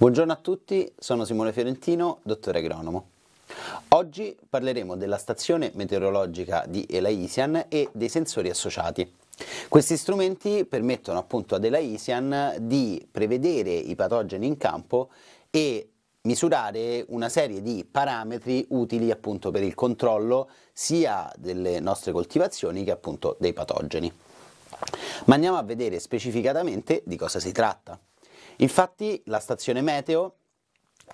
Buongiorno a tutti, sono Simone Fiorentino, dottore agronomo. Oggi parleremo della stazione meteorologica di Elaisian e dei sensori associati. Questi strumenti permettono appunto ad Elaisian di prevedere i patogeni in campo e misurare una serie di parametri utili appunto per il controllo sia delle nostre coltivazioni che appunto dei patogeni. Ma andiamo a vedere specificatamente di cosa si tratta. Infatti la stazione meteo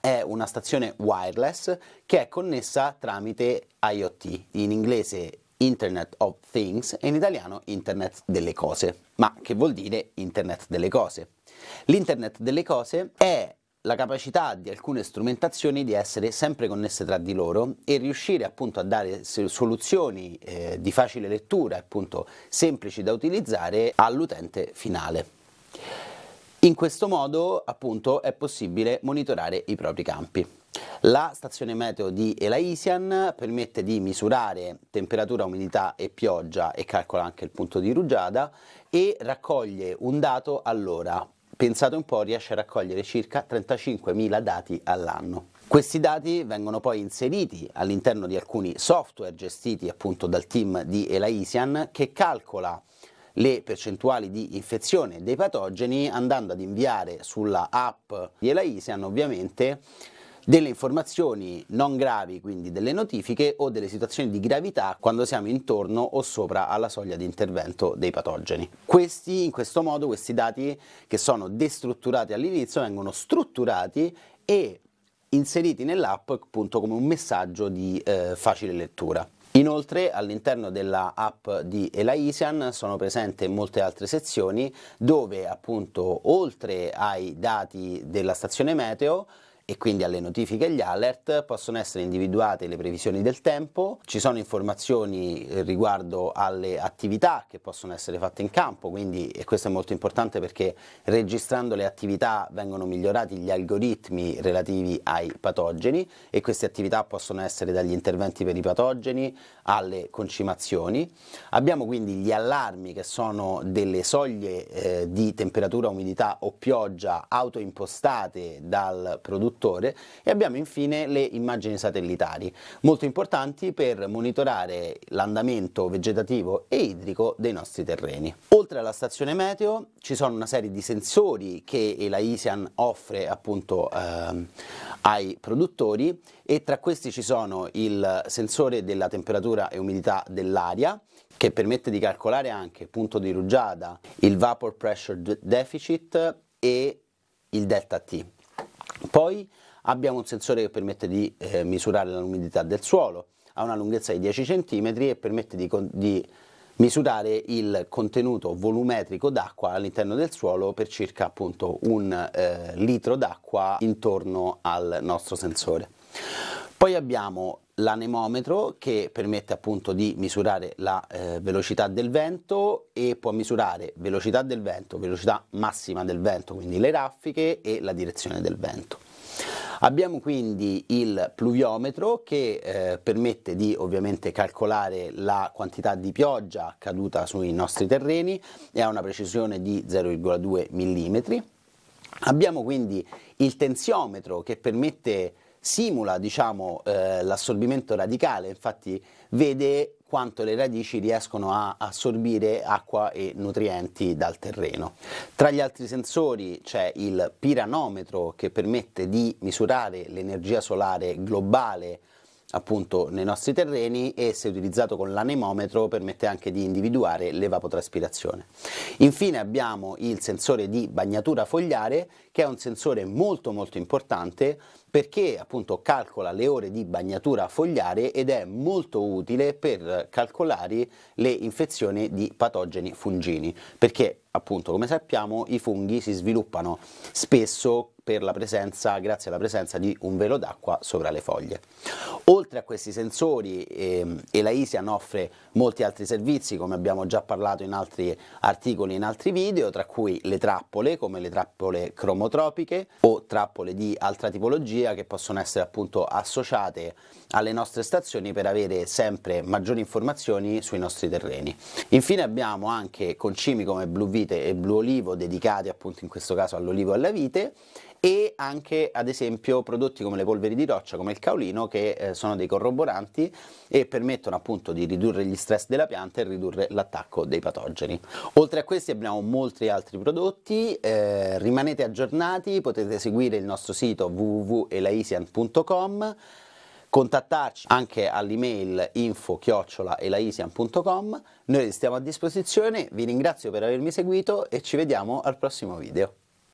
è una stazione wireless che è connessa tramite IoT, in inglese Internet of Things e in italiano Internet delle cose, ma che vuol dire Internet delle cose. L'Internet delle cose è la capacità di alcune strumentazioni di essere sempre connesse tra di loro e riuscire appunto a dare soluzioni eh, di facile lettura, appunto semplici da utilizzare all'utente finale. In questo modo appunto è possibile monitorare i propri campi. La stazione meteo di Elaisian permette di misurare temperatura, umidità e pioggia e calcola anche il punto di rugiada e raccoglie un dato all'ora. Pensate un po', riesce a raccogliere circa 35.000 dati all'anno. Questi dati vengono poi inseriti all'interno di alcuni software gestiti appunto dal team di Elaisian che calcola le percentuali di infezione dei patogeni andando ad inviare sulla app di Elaisian ovviamente delle informazioni non gravi, quindi delle notifiche o delle situazioni di gravità quando siamo intorno o sopra alla soglia di intervento dei patogeni. Questi in questo modo questi dati che sono destrutturati all'inizio vengono strutturati e inseriti nell'app appunto come un messaggio di eh, facile lettura. Inoltre all'interno della app di Elaisian sono presenti molte altre sezioni dove appunto oltre ai dati della stazione meteo e quindi alle notifiche e agli alert possono essere individuate le previsioni del tempo, ci sono informazioni eh, riguardo alle attività che possono essere fatte in campo, quindi e questo è molto importante perché registrando le attività vengono migliorati gli algoritmi relativi ai patogeni e queste attività possono essere dagli interventi per i patogeni alle concimazioni. Abbiamo quindi gli allarmi che sono delle soglie eh, di temperatura, umidità o pioggia autoimpostate dal produttore conduttore e abbiamo infine le immagini satellitari, molto importanti per monitorare l'andamento vegetativo e idrico dei nostri terreni. Oltre alla stazione meteo ci sono una serie di sensori che la ISIAN offre appunto ehm, ai produttori e tra questi ci sono il sensore della temperatura e umidità dell'aria che permette di calcolare anche punto di rugiada, il vapor pressure deficit e il delta T. Poi abbiamo un sensore che permette di eh, misurare l'umidità del suolo, ha una lunghezza di 10 cm e permette di, di misurare il contenuto volumetrico d'acqua all'interno del suolo per circa appunto un eh, litro d'acqua intorno al nostro sensore. Poi abbiamo l'anemometro che permette appunto di misurare la eh, velocità del vento e può misurare velocità del vento, velocità massima del vento, quindi le raffiche e la direzione del vento. Abbiamo quindi il pluviometro che eh, permette di ovviamente calcolare la quantità di pioggia caduta sui nostri terreni e ha una precisione di 0,2 mm. Abbiamo quindi il tensiometro che permette simula diciamo, eh, l'assorbimento radicale, infatti vede quanto le radici riescono a assorbire acqua e nutrienti dal terreno. Tra gli altri sensori c'è il piranometro che permette di misurare l'energia solare globale appunto nei nostri terreni e se utilizzato con l'anemometro permette anche di individuare l'evapotraspirazione. Infine abbiamo il sensore di bagnatura fogliare che è un sensore molto molto importante perché appunto calcola le ore di bagnatura fogliare ed è molto utile per calcolare le infezioni di patogeni fungini, perché appunto come sappiamo i funghi si sviluppano spesso presenza, grazie alla presenza di un velo d'acqua sopra le foglie. Oltre a questi sensori ehm, Elaisian offre molti altri servizi come abbiamo già parlato in altri articoli in altri video tra cui le trappole come le trappole cromotropiche o trappole di altra tipologia categoria che possono essere appunto associate alle nostre stazioni per avere sempre maggiori informazioni sui nostri terreni. Infine abbiamo anche concimi come blu vite e blu olivo dedicati appunto in questo caso all'olivo e alla vite e anche ad esempio prodotti come le polveri di roccia, come il caolino, che eh, sono dei corroboranti e permettono appunto di ridurre gli stress della pianta e ridurre l'attacco dei patogeni. Oltre a questi abbiamo molti altri prodotti, eh, rimanete aggiornati, potete seguire il nostro sito www.elaisian.com contattarci anche all'email info chiocciolaelaisian.com noi stiamo a disposizione, vi ringrazio per avermi seguito e ci vediamo al prossimo video.